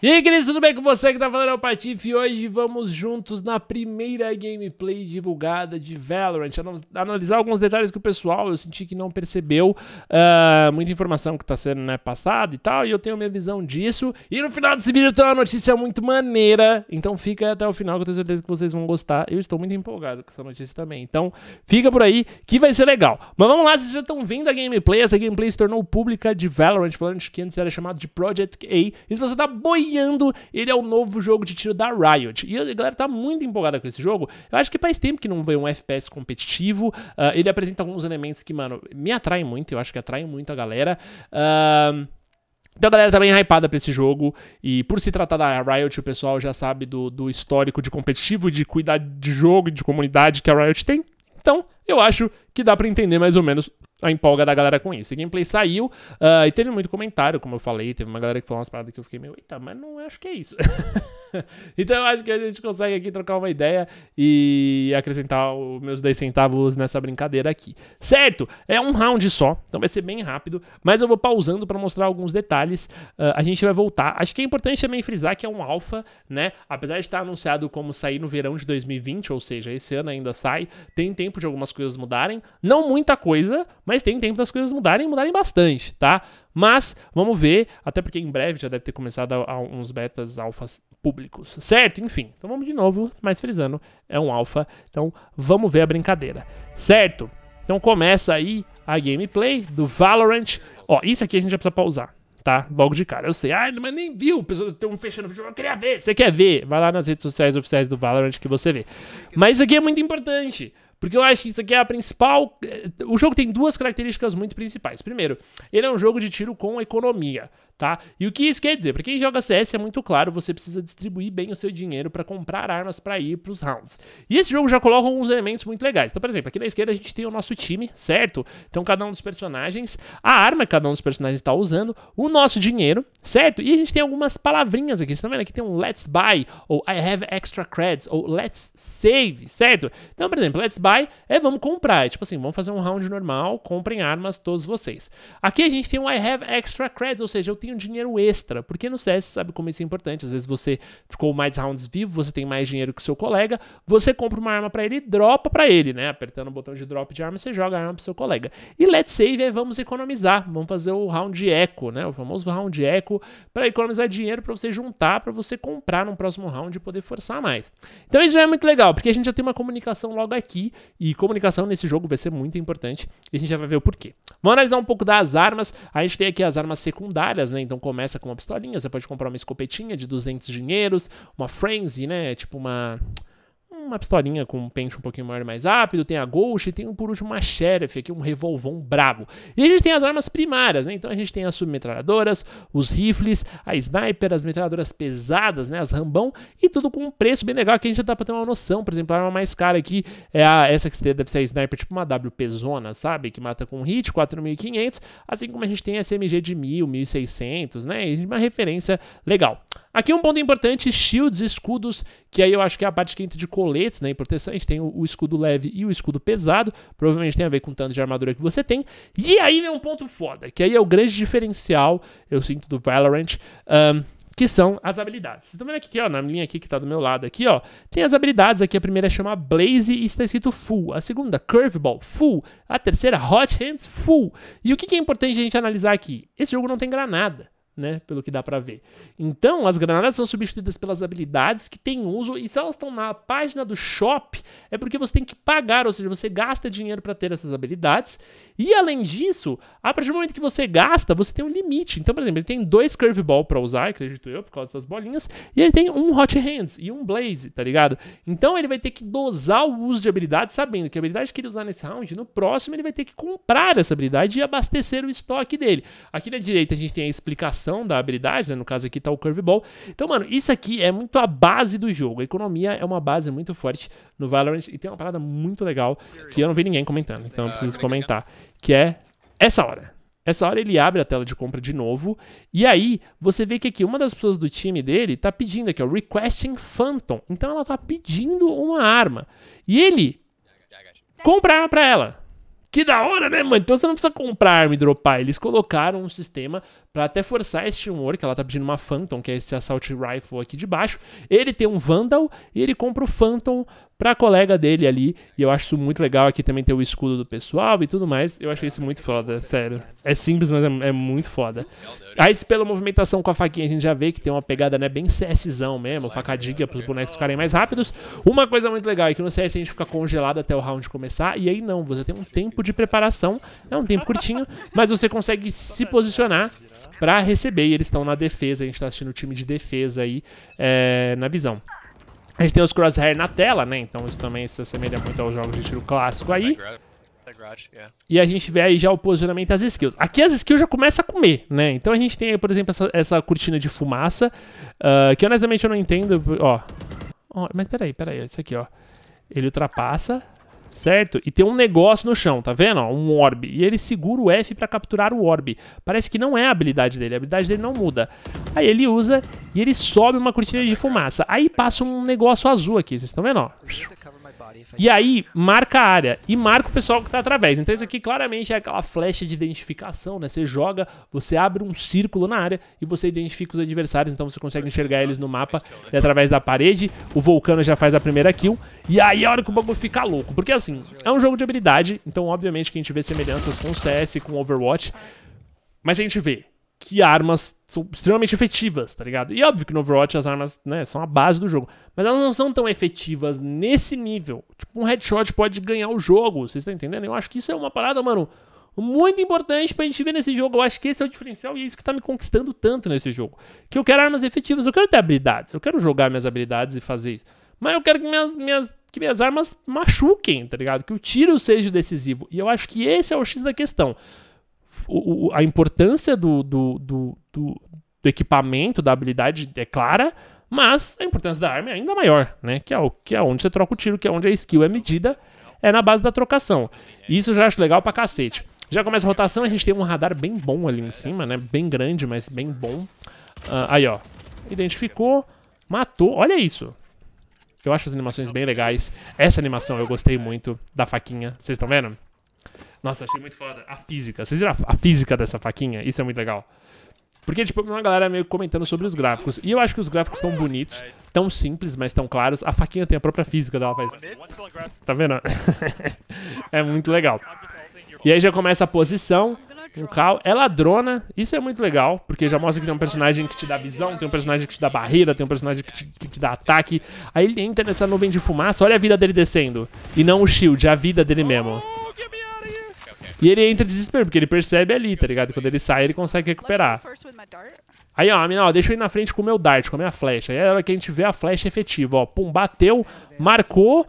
E aí, queridos, tudo bem com você que tá falando é o Patife? E hoje vamos juntos na primeira gameplay divulgada de Valorant, analisar alguns detalhes que o pessoal eu senti que não percebeu, uh, muita informação que tá sendo né, passada e tal, e eu tenho minha visão disso. E no final desse vídeo tem uma notícia muito maneira, então fica até o final que eu tenho certeza que vocês vão gostar. Eu estou muito empolgado com essa notícia também, então fica por aí que vai ser legal. Mas vamos lá, vocês já estão vendo a gameplay, essa gameplay se tornou pública de Valorant, Valorant antes era chamado de Project A, e se você tá boi ele é o novo jogo de tiro da Riot. E a galera tá muito empolgada com esse jogo. Eu acho que faz tempo que não veio um FPS competitivo. Uh, ele apresenta alguns elementos que, mano, me atraem muito. Eu acho que atraem muito a galera. Uh... Então a galera tá bem hypada pra esse jogo. E por se tratar da Riot, o pessoal já sabe do, do histórico de competitivo, de cuidar de jogo e de comunidade que a Riot tem. Então, eu acho que dá para entender mais ou menos a empolga da galera com isso. E gameplay saiu uh, e teve muito comentário, como eu falei, teve uma galera que falou umas paradas que eu fiquei meio, eita, mas não acho que é isso. então eu acho que a gente consegue aqui trocar uma ideia e acrescentar os meus 10 centavos nessa brincadeira aqui. Certo? É um round só, então vai ser bem rápido, mas eu vou pausando para mostrar alguns detalhes. Uh, a gente vai voltar. Acho que é importante também frisar que é um alfa, né? Apesar de estar anunciado como sair no verão de 2020, ou seja, esse ano ainda sai, tem tempo de algumas coisas mudarem. Não muita coisa, mas tem tempo das coisas mudarem, mudarem bastante, tá? Mas vamos ver, até porque em breve já deve ter começado a, a uns betas alfas públicos, certo? Enfim, então vamos de novo, mas frisando, é um alfa, então vamos ver a brincadeira, certo? Então começa aí a gameplay do Valorant. Ó, isso aqui a gente já precisa pausar, tá? Logo de cara. Eu sei, Ai, mas nem viu, pessoal, tem um fechando o vídeo, eu queria ver. Você quer ver? Vai lá nas redes sociais oficiais do Valorant que você vê. Mas isso aqui é muito importante. Porque eu acho que isso aqui é a principal. Eh, o jogo tem duas características muito principais. Primeiro, ele é um jogo de tiro com economia, tá? E o que isso quer dizer? Para quem joga CS é muito claro, você precisa distribuir bem o seu dinheiro para comprar armas para ir para os rounds. E esse jogo já coloca alguns elementos muito legais. Então, por exemplo, aqui na esquerda a gente tem o nosso time, certo? Então, cada um dos personagens, a arma que cada um dos personagens está usando, o nosso dinheiro, certo? E a gente tem algumas palavrinhas aqui. Vocês estão tá vendo? Aqui tem um let's buy, ou I have extra creds, ou let's save, certo? Então, por exemplo, let's buy buy é vamos comprar. É tipo assim, vamos fazer um round normal, comprem armas todos vocês. Aqui a gente tem um I have extra credits, ou seja, eu tenho dinheiro extra. Porque no CS, sabe como isso é importante. Às vezes você ficou mais rounds vivo, você tem mais dinheiro que o seu colega, você compra uma arma para ele e dropa para ele, né? Apertando o botão de drop de arma, você joga a arma pro seu colega. E let's save é vamos economizar, vamos fazer o round eco, né? O famoso round eco para economizar dinheiro para você juntar, para você comprar num próximo round e poder forçar mais. Então isso já é muito legal, porque a gente já tem uma comunicação logo aqui e comunicação nesse jogo vai ser muito importante e a gente já vai ver o porquê. Vamos analisar um pouco das armas. A gente tem aqui as armas secundárias, né? Então começa com uma pistolinha, você pode comprar uma escopetinha de 200 dinheiros, uma frenzy, né? Tipo uma uma pistolinha com um pente um pouquinho maior e mais rápido, tem a Ghost e tem por último uma Sheriff aqui, um revolvão brabo. E a gente tem as armas primárias, né? Então a gente tem as submetralhadoras, os rifles, a sniper, as metralhadoras pesadas, né? As rambão e tudo com um preço bem legal que a gente já dá pra ter uma noção. Por exemplo, a arma mais cara aqui é a, essa que deve ser a sniper, tipo uma WP zona, sabe? Que mata com hit, 4.500, assim como a gente tem a SMG de 1.000, 1.600, né? E uma referência legal. Aqui um ponto importante: shields, escudos, que aí eu acho que é a parte que entra de coletes, né? Em proteção, a gente tem o, o escudo leve e o escudo pesado. Provavelmente tem a ver com o tanto de armadura que você tem. E aí vem um ponto foda, que aí é o grande diferencial, eu sinto, do Valorant. Um, que são as habilidades. Vocês estão vendo aqui, ó, na linha aqui que tá do meu lado aqui, ó, tem as habilidades aqui, a primeira chama Blaze e está escrito Full, a segunda Curveball, Full, a terceira Hot Hands, Full. E o que, que é importante a gente analisar aqui? Esse jogo não tem granada né? Pelo que dá para ver. Então, as granadas são substituídas pelas habilidades que têm uso, e se elas estão na página do shop, é porque você tem que pagar, ou seja, você gasta dinheiro para ter essas habilidades. E além disso, a partir do momento que você gasta, você tem um limite. Então, por exemplo, ele tem dois curveball para usar, acredito eu, por causa das bolinhas, e ele tem um hot hands e um blaze, tá ligado? Então, ele vai ter que dosar o uso de habilidades, sabendo que a habilidade que ele usar nesse round, no próximo ele vai ter que comprar essa habilidade e abastecer o estoque dele. Aqui na direita a gente tem a explicação aplicação da habilidade, né? No caso aqui tá o curveball. Então, mano, isso aqui é muito a base do jogo. A economia é uma base muito forte no Valorant e tem uma parada muito legal que eu não vi ninguém comentando, então eu preciso comentar, que é essa hora. Essa hora ele abre a tela de compra de novo. E aí, você vê que aqui uma das pessoas do time dele tá pedindo aqui, ó, Requesting Phantom. Então ela tá pedindo uma arma. E ele compra a arma pra ela. Que da hora, né, mano? Então você não precisa comprar arma e dropar. Eles colocaram um sistema para até forçar esse teamwork. Ela tá pedindo uma Phantom, que é esse Assault Rifle aqui de baixo. Ele tem um Vandal e ele compra o Phantom pra colega dele ali. E eu acho isso muito legal. Aqui também tem o escudo do pessoal e tudo mais. Eu achei isso muito foda, sério. É simples, mas é, é muito foda. Aí, pela movimentação com a faquinha, a gente já vê que tem uma pegada, né, bem CSzão mesmo. Facadinha pros bonecos ficarem mais rápidos. Uma coisa muito legal é que no CS a gente fica congelado até o round começar. E aí não, você tem um tempo de preparação. É um tempo curtinho, mas você consegue se posicionar para receber. E eles estão na defesa, a gente tá assistindo o time de defesa aí é, na visão. A gente tem os crosshair na tela, né? Então isso também se assemelha muito aos jogos de tiro clássico aí. E a gente vê aí já o posicionamento das skills. Aqui as skills já começam a comer, né? Então a gente tem, por exemplo, essa, essa cortina de fumaça, uh, que honestamente eu não entendo, ó. ó mas peraí, peraí, isso aqui, ó. Ele ultrapassa, certo? E tem um negócio no chão, tá vendo? Um orb E ele segura o F para capturar o orb Parece que não é a habilidade dele, a habilidade dele não muda. Aí ele usa e ele sobe uma cortina de fumaça. Aí passa um negócio azul aqui, vocês estão vendo? Ó. E aí, marca a área e marca o pessoal que tá através. Então isso aqui claramente é aquela flecha de identificação, né? Você joga, você abre um círculo na área e você identifica os adversários, então você consegue enxergar eles no mapa é e através da parede. O Vulcano já faz a primeira kill. E aí é hora que o bagulho fica louco, porque assim, é um jogo de habilidade, então obviamente que a gente vê semelhanças com o CS, com o Overwatch. Mas a gente vê que armas são extremamente efetivas, tá ligado? E óbvio que no Overwatch as armas, né, são a base do jogo. Mas elas não são tão efetivas nesse nível. Tipo, um headshot pode ganhar o jogo, vocês estão entendendo? Eu acho que isso é uma parada, mano, muito importante pra gente ver nesse jogo. Eu acho que esse é o diferencial e é isso que tá me conquistando tanto nesse jogo. Que eu quero armas efetivas, eu quero ter habilidades, eu quero jogar minhas habilidades e fazer isso. Mas eu quero que minhas, minhas, que minhas armas machuquem, tá ligado? Que o tiro seja decisivo. E eu acho que esse é o X da questão a importância do, do, do, do, equipamento, da habilidade é clara, mas a importância da arma é ainda maior, né? Que é, o, que é onde você troca o tiro, que é onde a skill é medida, é na base da trocação. Isso eu já acho legal pra cacete. Já começa a rotação, a gente tem um radar bem bom ali em cima, né? Bem grande, mas bem bom. Uh, aí, ó. Identificou, matou. Olha isso. Eu acho as animações bem legais. Essa animação eu gostei muito da faquinha. Vocês estão vendo? Nossa, achei muito foda. A física. Vocês viram a física dessa faquinha? Isso é muito legal. Porque, tipo, uma galera meio comentando sobre os gráficos. E eu acho que os gráficos tão bonitos, tão simples, mas tão claros. A faquinha tem a própria física dela, faz. Tá vendo? é muito legal. E aí já começa a posição. Um cal. É ladrona. Isso é muito legal, porque já mostra que tem um personagem que te dá visão, tem um personagem que te dá barreira, tem um personagem que te, que te dá ataque. Aí ele entra nessa nuvem de fumaça, olha a vida dele descendo. E não o shield, a vida dele mesmo. E ele entra em desespero, porque ele percebe ali, tá ligado? Quando ele sai, ele consegue recuperar. Aí, ó, a mina, ó, deixa eu ir na frente com o meu dart, com a minha flecha. Aí é a hora que a gente vê a flecha efetiva, ó. Pum, bateu, marcou,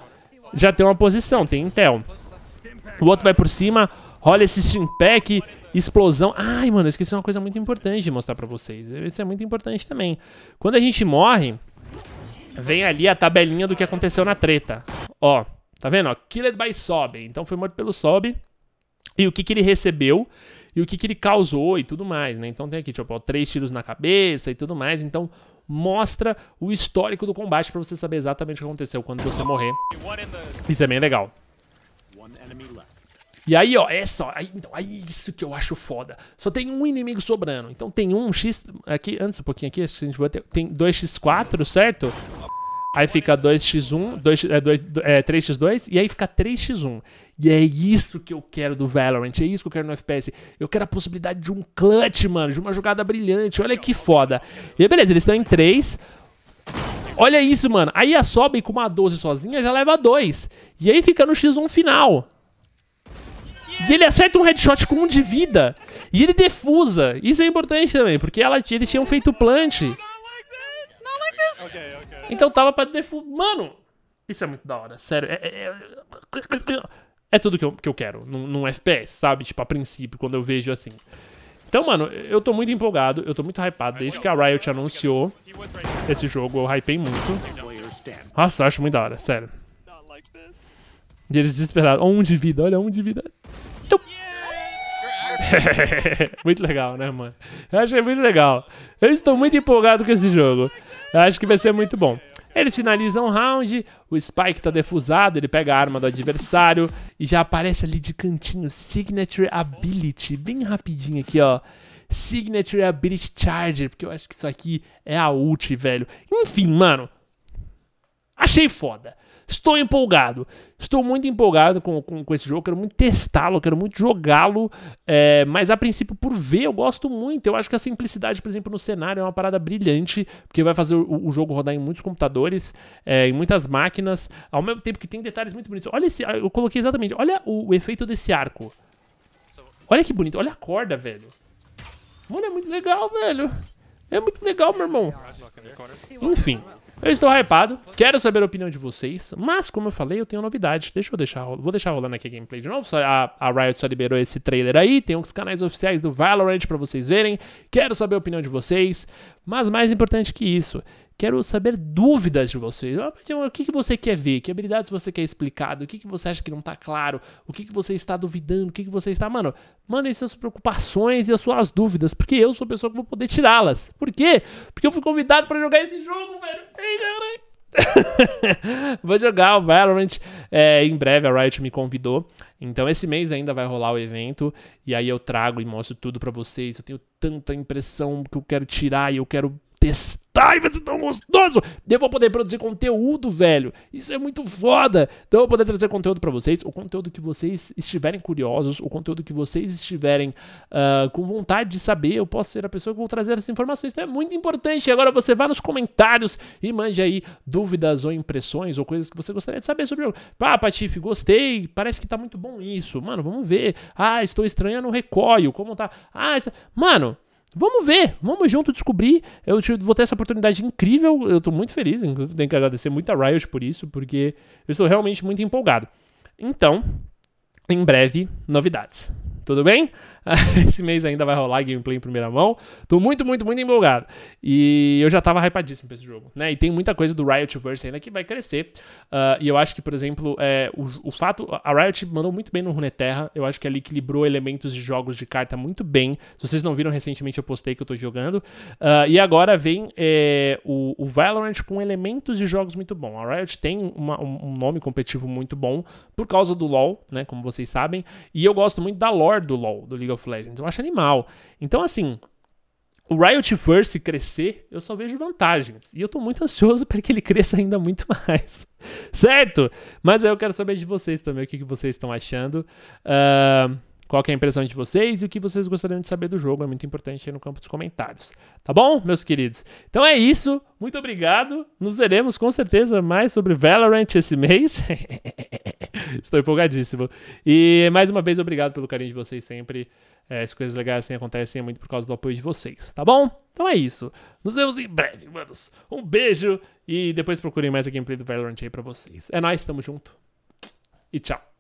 já tem uma posição, tem intel. O outro vai por cima, rola esse steampack, explosão. Ai, mano, eu esqueci uma coisa muito importante de mostrar pra vocês. Isso é muito importante também. Quando a gente morre, vem ali a tabelinha do que aconteceu na treta. Ó, tá vendo? Ó, Killed by Sob. Então foi morto pelo Sob e o que, que ele recebeu e o que, que ele causou e tudo mais, né? Então tem aqui, tipo, ó, três tiros na cabeça e tudo mais. Então mostra o histórico do combate para você saber exatamente o que aconteceu quando você morrer. Isso é bem legal. E aí, ó, essa, é só aí, então, aí isso que eu acho foda. Só tem um inimigo sobrando. Então tem um X aqui, antes um pouquinho aqui, a gente vai ter, tem 2x4, certo? Aí fica 2x1, 2, é, 2, é, 3x2, e aí fica 3x1. E é isso que eu quero do Valorant, é isso que eu quero no FPS. Eu quero a possibilidade de um clutch, mano, de uma jogada brilhante. Olha que foda. E beleza, eles estão em 3. Olha isso, mano. Aí a sobe com uma 12 sozinha já leva 2. E aí fica no x1 final. E ele acerta um headshot com 1 um de vida. E ele defusa. Isso é importante também, porque ela, eles tinham feito plant. Então tava pra defu... Mano, isso é muito da hora, sério. É, é, é... é tudo que eu, que eu quero num, num FPS, sabe? Tipo, a princípio, quando eu vejo assim. Então, mano, eu tô muito empolgado, eu tô muito hypado. Desde que a Riot anunciou esse jogo, eu hypei muito. Nossa, eu acho muito da hora, sério. E eles desesperados. Um de vida, olha, um de vida. muito legal, né, mano? Eu achei muito legal. Eu estou muito empolgado com esse jogo. Eu acho que vai ser muito bom. Eles finalizam o round, o Spike tá defusado, ele pega a arma do adversário e já aparece ali de cantinho Signature Ability, bem rapidinho aqui, ó. Signature Ability Charger, porque eu acho que isso aqui é a ult, velho. Enfim, mano. Achei foda. Estou empolgado. Estou muito empolgado com, com, com esse jogo. Quero muito testá-lo, quero muito jogá-lo. É, mas a princípio, por ver, eu gosto muito. Eu acho que a simplicidade, por exemplo, no cenário é uma parada brilhante, porque vai fazer o, o jogo rodar em muitos computadores, é, em muitas máquinas, ao mesmo tempo que tem detalhes muito bonitos. Olha esse. Eu coloquei exatamente. Olha o, o efeito desse arco. Olha que bonito. Olha a corda, velho. Mano, é muito legal, velho. É muito legal, meu irmão. É Enfim. Eu estou hypado, quero saber a opinião de vocês, mas como eu falei, eu tenho novidade. Deixa eu deixar, vou deixar rolando aqui a gameplay de novo. Só, a, a, Riot só liberou esse trailer aí, tem os canais oficiais do Valorant para vocês verem. Quero saber a opinião de vocês, mas mais importante que isso, Quero saber dúvidas de vocês. Ah, o que, que você quer ver? Que habilidades você quer explicado? O que, que você acha que não está claro? O que, que você está duvidando? O que, que você está. Mano, mandem suas preocupações e as suas dúvidas, porque eu sou a pessoa que vou poder tirá-las. Por quê? Porque eu fui convidado para jogar esse jogo, velho. Ei, galera. Vou jogar o Valorant. É, em breve a Riot me convidou. Então esse mês ainda vai rolar o evento. E aí eu trago e mostro tudo para vocês. Eu tenho tanta impressão que eu quero tirar e eu quero testar gostar e vai ser tão gostoso. Eu vou poder produzir conteúdo, velho. Isso é muito foda. Então eu vou poder trazer conteúdo para vocês, o conteúdo que vocês estiverem curiosos, o conteúdo que vocês estiverem uh, com vontade de saber. Eu posso ser a pessoa que vou trazer essas informações. Então é muito importante. Agora você vá nos comentários e mande aí dúvidas ou impressões ou coisas que você gostaria de saber sobre o jogo. Ah, Patife, gostei. Parece que tá muito bom isso. Mano, vamos ver. Ah, estou estranhando o recolho. Como tá? Ah, isso... mano. Vamos ver, vamos junto descobrir. Eu vou ter essa oportunidade incrível. Eu estou muito feliz, tenho que agradecer muito a Riot por isso, porque eu estou realmente muito empolgado. Então, em breve, novidades. Tudo bem? Esse mês ainda vai rolar gameplay em primeira mão. Tô muito, muito, muito empolgado. E eu já tava hypadíssimo pra esse jogo, né? E tem muita coisa do Riotverse ainda que vai crescer. Uh, e eu acho que, por exemplo, é, o, o, fato... A Riot mandou muito bem no Runeterra. Eu acho que ela equilibrou elementos de jogos de carta muito bem. Se vocês não viram recentemente, eu postei que eu tô jogando. Uh, e agora vem é, o, o, Valorant com elementos de jogos muito bom. A Riot tem uma, um, nome competitivo muito bom por causa do LoL, né? Como vocês sabem. E eu gosto muito da lore do LoL, do League of of Legends. Eu acho animal. Então, assim, o Riot Verse crescer, eu só vejo vantagens. E eu tô muito ansioso para que ele cresça ainda muito mais. certo? Mas aí eu quero saber de vocês também o que, que vocês estão achando. Uh, qual é a impressão de vocês e o que vocês gostariam de saber do jogo. É muito importante aí no campo dos comentários. Tá bom, meus queridos? Então é isso. Muito obrigado. Nos veremos com certeza mais sobre Valorant esse mês. Estou empolgadíssimo. E mais uma vez, obrigado pelo carinho de vocês sempre. É, as coisas legais assim acontecem é muito por causa do apoio de vocês, tá bom? Então é isso. Nos vemos em breve, manos. Um beijo e depois procurem mais a gameplay do Valorant aí pra vocês. É nóis, tamo junto. E tchau.